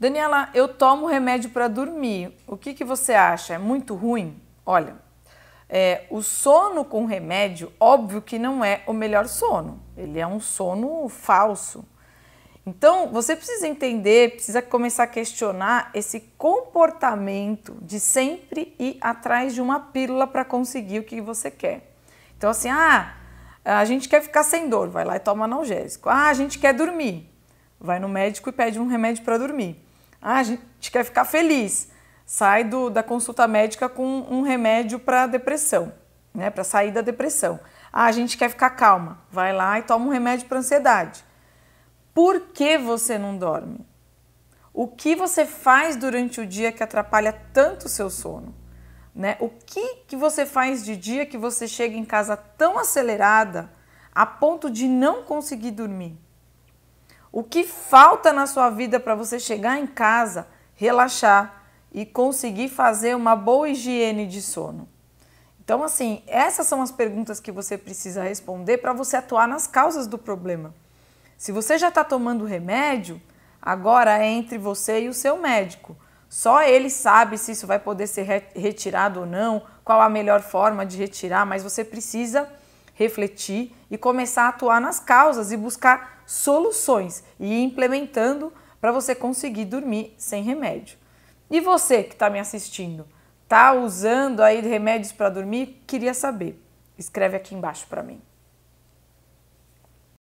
Daniela, eu tomo remédio para dormir. O que, que você acha? É muito ruim? Olha, é, o sono com remédio, óbvio que não é o melhor sono. Ele é um sono falso. Então, você precisa entender, precisa começar a questionar esse comportamento de sempre ir atrás de uma pílula para conseguir o que você quer. Então, assim, ah, a gente quer ficar sem dor, vai lá e toma analgésico. Ah, a gente quer dormir, vai no médico e pede um remédio para dormir. Ah, a gente quer ficar feliz. Sai do, da consulta médica com um remédio para depressão, né? Para sair da depressão. Ah, a gente quer ficar calma. Vai lá e toma um remédio para ansiedade. Por que você não dorme? O que você faz durante o dia que atrapalha tanto o seu sono? Né? O que, que você faz de dia que você chega em casa tão acelerada a ponto de não conseguir dormir? O que falta na sua vida para você chegar em casa, relaxar e conseguir fazer uma boa higiene de sono? Então, assim, essas são as perguntas que você precisa responder para você atuar nas causas do problema. Se você já está tomando remédio, agora é entre você e o seu médico. Só ele sabe se isso vai poder ser retirado ou não, qual a melhor forma de retirar, mas você precisa refletir e começar a atuar nas causas e buscar soluções e ir implementando para você conseguir dormir sem remédio. E você que está me assistindo, tá usando aí remédios para dormir? Queria saber. Escreve aqui embaixo para mim.